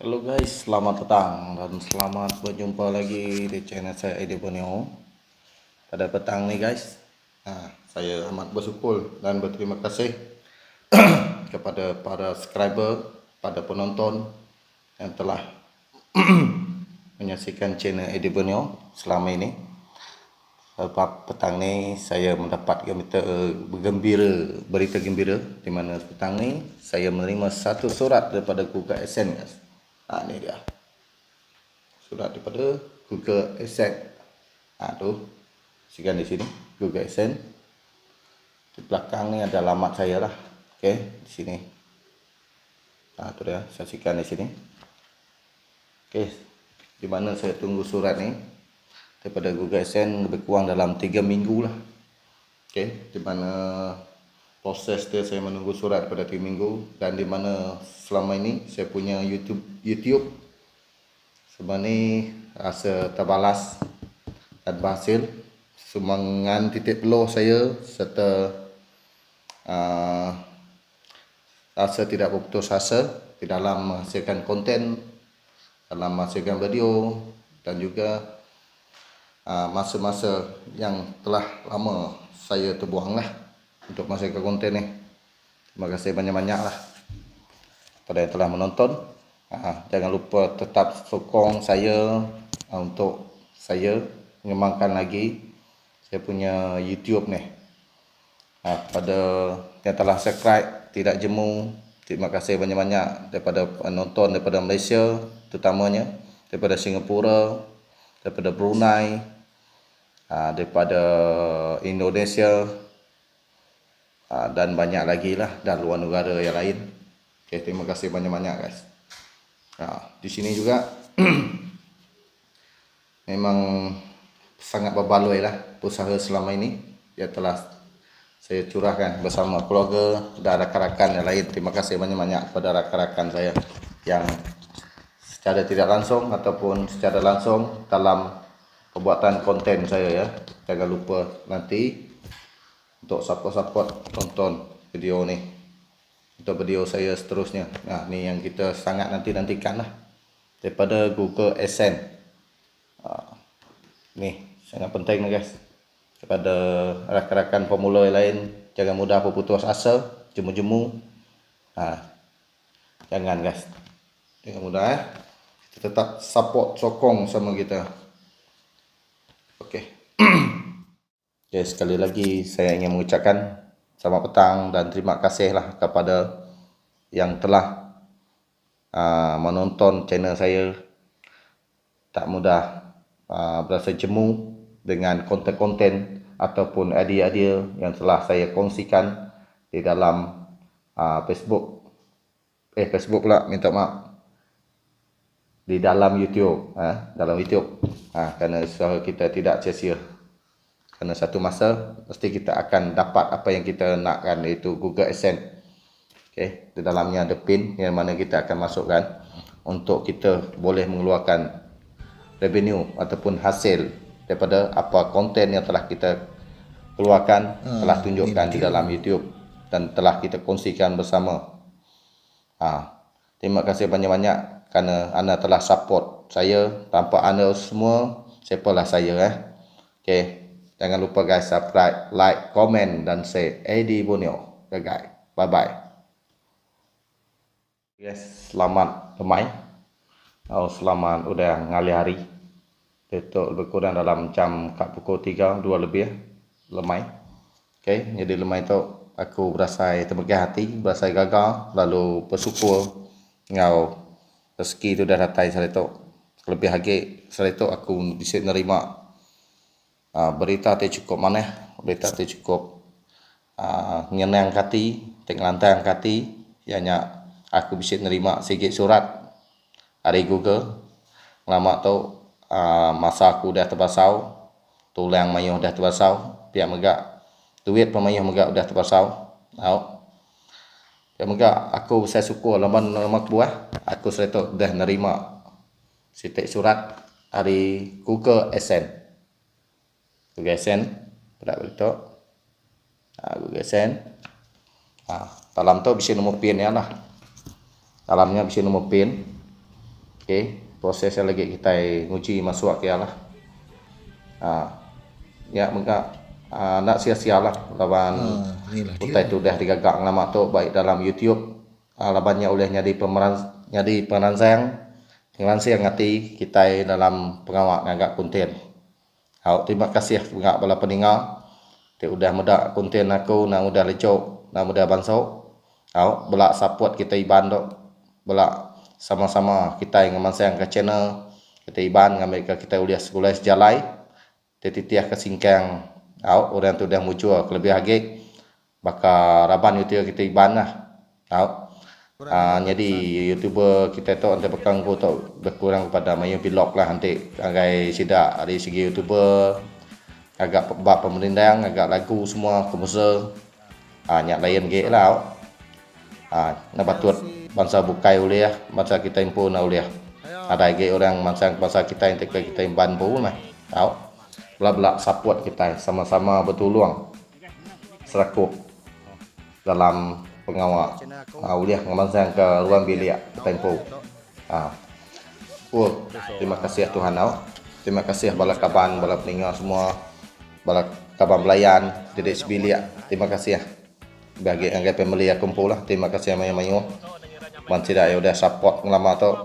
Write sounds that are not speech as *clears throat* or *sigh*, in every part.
Halo guys, selamat datang dan selamat berjumpa lagi di channel saya Edi Borneo Pada petang ni guys nah, Saya amat bersyukur dan berterima kasih *clears throat* Kepada para subscriber, pada penonton Yang telah *clears throat* menyaksikan channel Edi Borneo selama ini Pada petang ni saya mendapat berita gembira, berita gembira Di mana petang ni saya menerima satu surat daripada Google Adsense guys ha, ni dia surat daripada Google Adsense ha, tu sekian di sini Google Adsense di belakang ni ada alamat saya lah ok di sini ha, tu dia saksikan di sini ok di mana saya tunggu surat ni daripada Google Adsense lebih kurang dalam 3 minggu lah ok di mana proses dia saya menunggu surat pada tiga minggu dan di mana selama ini saya punya YouTube YouTube sebenarnya ni rasa terbalas dan berhasil semangat titik peluh saya serta uh, rasa tidak putus asa di dalam menghasilkan konten dalam menghasilkan video dan juga uh, masa-masa yang telah lama saya terbuanglah lah untuk masuk ke konten ni. Terima kasih banyak-banyak lah pada yang telah menonton. Ah, jangan lupa tetap sokong saya ah, untuk saya mengembangkan lagi saya punya YouTube ni. Ah, pada yang telah subscribe, tidak jemu. Terima kasih banyak-banyak daripada penonton daripada Malaysia terutamanya. Daripada Singapura, daripada Brunei, daripada Indonesia. Ah, dan banyak lagi lah dan luar negara yang lain okay, terima kasih banyak-banyak guys ha, di sini juga *clears throat* memang sangat berbaloi lah usaha selama ini Ya telah saya curahkan bersama keluarga dan rakan-rakan yang lain terima kasih banyak-banyak kepada rakan-rakan saya yang secara tidak langsung ataupun secara langsung dalam pembuatan konten saya ya jangan lupa nanti untuk support-support tonton video ni untuk video saya seterusnya nah ha, ni yang kita sangat nanti nantikan lah daripada Google Asen ha, ni sangat penting guys Daripada rakan-rakan pemula lain jangan mudah berputus asa jemu-jemu ha. jangan guys jangan mudah eh. kita tetap support sokong sama kita Okay. Okay, sekali lagi saya ingin mengucapkan selamat petang dan terima kasihlah kepada yang telah uh, menonton channel saya. Tak mudah uh, berasa jemu dengan konten-konten ataupun idea-idea yang telah saya kongsikan di dalam uh, Facebook. Eh, Facebook pula minta maaf. Di dalam YouTube. Eh? Dalam YouTube. Ha, kerana suara kita tidak sia kerana satu masa mesti kita akan dapat apa yang kita nakkan iaitu Google AdSense okay. di dalamnya ada pin yang mana kita akan masukkan untuk kita boleh mengeluarkan revenue ataupun hasil daripada apa konten yang telah kita keluarkan hmm, telah tunjukkan di dalam YouTube dan telah kita kongsikan bersama ha. terima kasih banyak-banyak kerana anda telah support saya tanpa anda semua siapalah saya eh. Okay. Jangan lupa guys subscribe, like, komen dan share Edi Bonio. Ya guys, bye bye. Yes, selamat pemain. Oh, selamat udah ngali hari. Tetok berkurang dalam jam kat pukul 3, 2 lebih ya. Lemai. Okay, jadi lemai tu aku berasa terbegah hati, berasa gagal. Lalu bersyukur dengan rezeki tu dah datang saya tu. Lebih lagi saya tu aku disini nerima Ah, berita tu cukup mana berita tu cukup uh, ah, ngene angkati teng lantai angkati ianya aku bisa nerima sedikit surat dari Google lama tu uh, ah, masa aku dah terbasau tulang mayuh dah terbasau pihak megak duit pemayuh megak dah terbasau tau pihak megak aku saya syukur lembang lama buah aku serta dah nerima sedikit surat dari Google Essence Google Send Tidak boleh tu Google Send ha, Dalam tu bisa nombor pin ya lah Dalamnya bisa nombor pin Okey Prosesnya lagi kita nguji masuk ke lah ha, Ya mereka ha, Nak sia-sia lah Lawan hmm, Utai tu dah digagak nama tu Baik dalam YouTube ha, Lawannya oleh nyadi pemeran Nyadi penanzang Pengelansi yang ngerti kita dalam pengawal agak konten. Hau, terima kasih lah pengak bala peningau. Ti udah muda konten aku na udah lecok, na udah bansau. Hau, bala support kita iban dok. Bala sama-sama kita yang mansang ke channel kita iban ngambil ke kita uliah sekolah sejalai. Ti titiah ke singkang. Hau, orang tu dah muncul kelebih lagi. Baka raban itu kita iban lah. Hau, Uh, jadi kan? youtuber kita tu antara pekang ko tak berkurang kepada mayu vlog lah nanti agai sida dari segi youtuber agak bab pemerintah agak lagu semua komposer ah nyak lain ge lah ah uh, nak batut bangsa bukai uliah bangsa kita impo na uliah ada ge orang bangsa bangsa kita yang tekai kita imban bau mah tau belak bla support kita sama-sama bertolong serakuk dalam pengawal uh, ah, uliah memasang ke ruang bilik tempo ah uh. oh, terima kasih Tuhan tau terima kasih bala kaban bala peningat semua bala kaban belayan dedek sebilik terima kasih ah. bagi anggap family yang kumpul lah. terima kasih yang mayu-mayu man tidak ya udah support lama tau uh,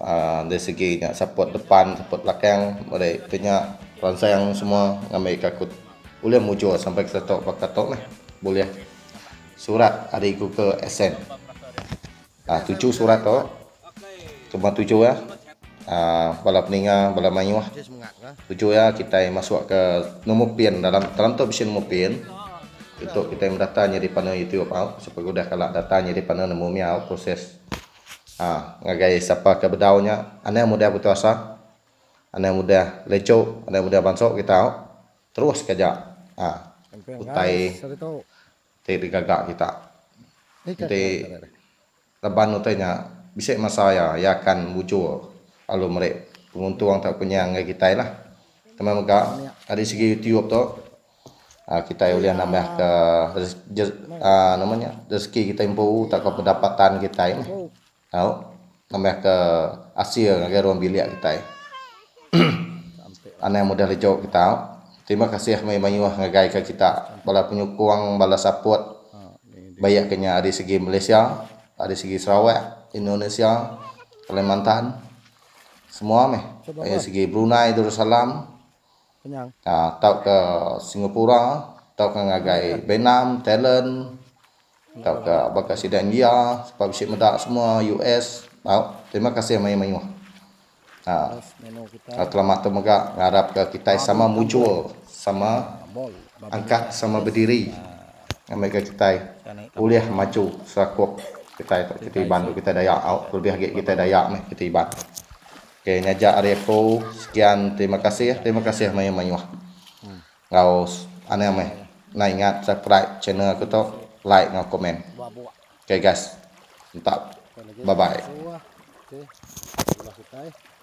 ah, dari segi nak support depan support belakang boleh punya rancang semua ngambil kakut boleh muncul sampai ke tahu pakai tahu lah boleh surat ada ikut ke SN. Ah tujuh surat tu. Cuma tujuh ya. Ah bala peninga bala mayu ah. Tujuh ya kita masuk ke nomor pin dalam dalam tu bisi nomor pin. Untuk kita mendata data nyari pada YouTube au sebab sudah kalah data nyari pada nomor mi proses. Ah ngagai siapa ke bedaunya. Anak muda putus asa. Anak muda lecok, anak muda bansok kita Terus kerja. Ah. Utai. Tidak gagak kita ti teban utanya bisa masaya ya akan ya muncul alu mereka penguntung tak punya ngai kita lah teman mega ada segi YouTube tu ah, kita boleh nambah ke ah, namanya rezeki kita impu tak ke pendapatan kita ini tahu nambah ke asia ngai bilik kita *coughs* anak model hijau kita Terima kasih mai mai wah ngagai ka kita bala penyokong bala support. Banyak kenya ada segi Malaysia, ada segi Sarawak, Indonesia, Kalimantan. Semua meh. ada segi Brunei Darussalam. Kenyang. Ah, tau ke Singapura, tau ke ngagai Vietnam, Thailand. Tau ke bakasi dan dia, sebab sik medak semua US. Tau. Terima kasih mai mai wah ha. Ah, Alamak tu megak ngarap ke kita sama muncul sama angkat sama berdiri ngambil ke kita boleh maju serakuk kita kita iban tu kita daya out lebih lagi kita daya meh kita iban Okay, nyajak hari aku. Sekian, terima kasih. Ya, terima kasih, Maya Maya. Hmm. Kau, aneh apa? Nak ingat, subscribe channel aku tu. Like dan komen. Okay, guys. Entah. Bye-bye. Okay.